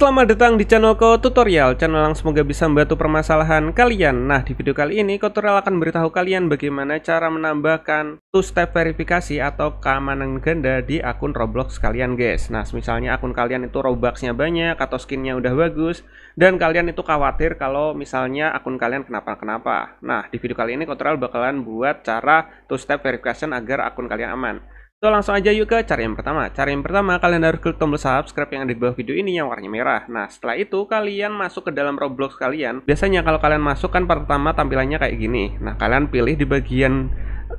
Selamat datang di channel Ko Tutorial, channel yang semoga bisa membantu permasalahan kalian. Nah, di video kali ini, Ko Tutorial akan beritahu kalian bagaimana cara menambahkan two-step verifikasi atau keamanan ganda di akun Roblox kalian, guys. Nah, misalnya akun kalian itu Robuxnya banyak atau skinnya udah bagus, dan kalian itu khawatir kalau misalnya akun kalian kenapa-kenapa. Nah, di video kali ini, Ko Tutorial bakalan buat cara two-step verification agar akun kalian aman. So langsung aja yuk ke cara yang pertama. Cara yang pertama kalian harus klik tombol subscribe yang ada di bawah video ini yang warnanya merah. Nah setelah itu kalian masuk ke dalam Roblox kalian. Biasanya kalau kalian masuk kan pertama tampilannya kayak gini. Nah kalian pilih di bagian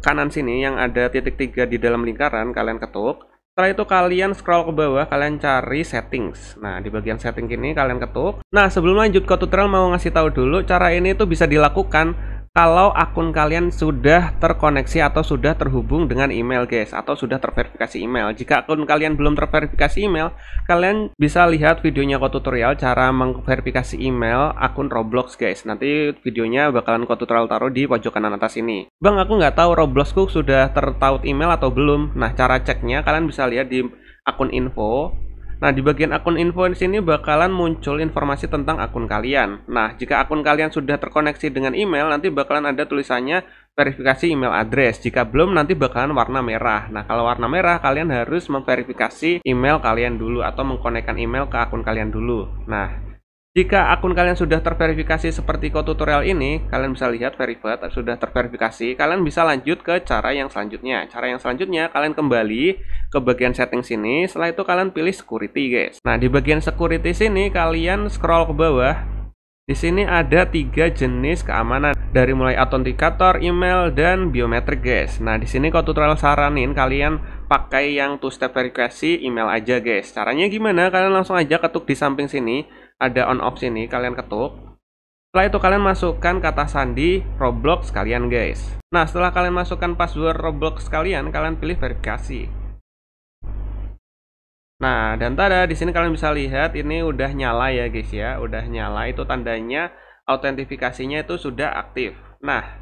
kanan sini yang ada titik tiga di dalam lingkaran kalian ketuk. Setelah itu kalian scroll ke bawah, kalian cari settings. Nah, di bagian setting ini kalian ketuk. Nah, sebelum lanjut ke tutorial mau ngasih tahu dulu cara ini tuh bisa dilakukan kalau akun kalian sudah terkoneksi atau sudah terhubung dengan email guys atau sudah terverifikasi email jika akun kalian belum terverifikasi email kalian bisa lihat videonya ko tutorial cara mengverifikasi email akun Roblox guys nanti videonya bakalan ko tutorial taruh di pojok kanan atas ini bang aku nggak tahu Robloxku sudah tertaut email atau belum nah cara ceknya kalian bisa lihat di akun info Nah, di bagian akun info di sini bakalan muncul informasi tentang akun kalian. Nah, jika akun kalian sudah terkoneksi dengan email, nanti bakalan ada tulisannya verifikasi email address. Jika belum, nanti bakalan warna merah. Nah, kalau warna merah, kalian harus memverifikasi email kalian dulu atau mengkonekkan email ke akun kalian dulu. Nah, jika akun kalian sudah terverifikasi seperti kode tutorial ini, kalian bisa lihat verified eh, sudah terverifikasi, kalian bisa lanjut ke cara yang selanjutnya. Cara yang selanjutnya, kalian kembali ke bagian setting sini, setelah itu kalian pilih security guys. Nah, di bagian security sini, kalian scroll ke bawah, di sini ada tiga jenis keamanan dari mulai autentikator, email, dan biometrik guys. Nah di sini kode tutorial saranin kalian pakai yang two step verifikasi email aja guys. Caranya gimana? Kalian langsung aja ketuk di samping sini ada on off sini kalian ketuk setelah itu kalian masukkan kata sandi Roblox kalian guys nah setelah kalian masukkan password Roblox kalian kalian pilih verifikasi nah dan tada di sini kalian bisa lihat ini udah nyala ya guys ya udah nyala itu tandanya autentifikasinya itu sudah aktif nah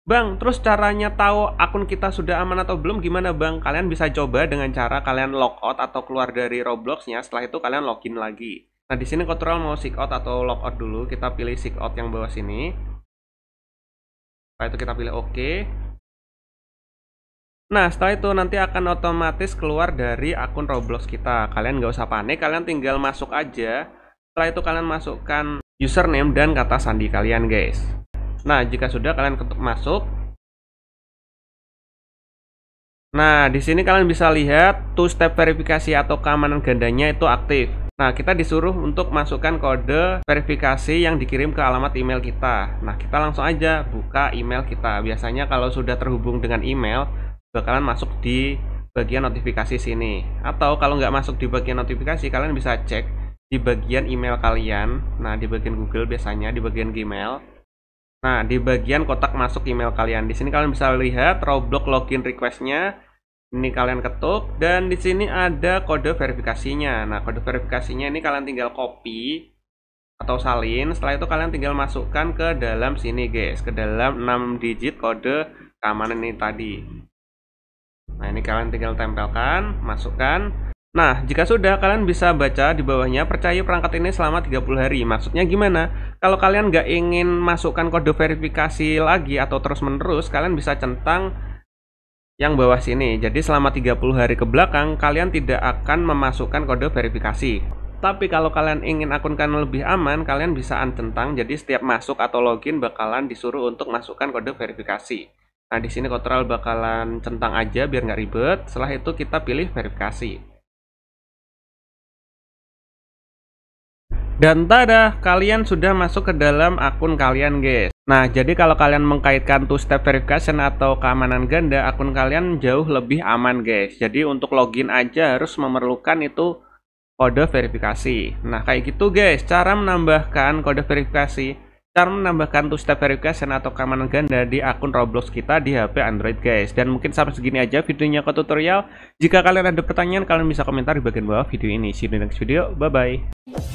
Bang, terus caranya tahu akun kita sudah aman atau belum gimana bang? Kalian bisa coba dengan cara kalian logout atau keluar dari Robloxnya, setelah itu kalian login lagi. Nah, di sini kontrol mau seek out atau log out dulu. Kita pilih seek out yang bawah sini. Setelah itu kita pilih OK. Nah, setelah itu nanti akan otomatis keluar dari akun Roblox kita. Kalian nggak usah panik, kalian tinggal masuk aja. Setelah itu kalian masukkan username dan kata sandi kalian, guys. Nah, jika sudah kalian ketuk masuk. Nah, di sini kalian bisa lihat two step verifikasi atau keamanan gandanya itu aktif. Nah, kita disuruh untuk masukkan kode verifikasi yang dikirim ke alamat email kita. Nah, kita langsung aja buka email kita. Biasanya kalau sudah terhubung dengan email, bakalan masuk di bagian notifikasi sini. Atau kalau nggak masuk di bagian notifikasi, kalian bisa cek di bagian email kalian. Nah, di bagian Google biasanya, di bagian Gmail. Nah, di bagian kotak masuk email kalian. Di sini kalian bisa lihat Roblox login request-nya ini kalian ketuk dan di sini ada kode verifikasinya. Nah, kode verifikasinya ini kalian tinggal copy atau salin. Setelah itu kalian tinggal masukkan ke dalam sini, guys, ke dalam 6 digit kode keamanan ini tadi. Nah, ini kalian tinggal tempelkan, masukkan. Nah, jika sudah kalian bisa baca di bawahnya percaya perangkat ini selama 30 hari. Maksudnya gimana? Kalau kalian nggak ingin masukkan kode verifikasi lagi atau terus-menerus, kalian bisa centang yang bawah sini. Jadi selama 30 hari ke belakang kalian tidak akan memasukkan kode verifikasi. Tapi kalau kalian ingin akun kalian lebih aman, kalian bisa centang. Jadi setiap masuk atau login bakalan disuruh untuk masukkan kode verifikasi. Nah di sini kontrol bakalan centang aja biar nggak ribet. Setelah itu kita pilih verifikasi. Dan tada, kalian sudah masuk ke dalam akun kalian guys. Nah, jadi kalau kalian mengkaitkan two-step verification atau keamanan ganda, akun kalian jauh lebih aman, guys. Jadi untuk login aja harus memerlukan itu kode verifikasi. Nah, kayak gitu, guys. Cara menambahkan kode verifikasi, cara menambahkan two-step verification atau keamanan ganda di akun Roblox kita di HP Android, guys. Dan mungkin sampai segini aja videonya ke tutorial. Jika kalian ada pertanyaan, kalian bisa komentar di bagian bawah video ini. See you in the next video. Bye-bye.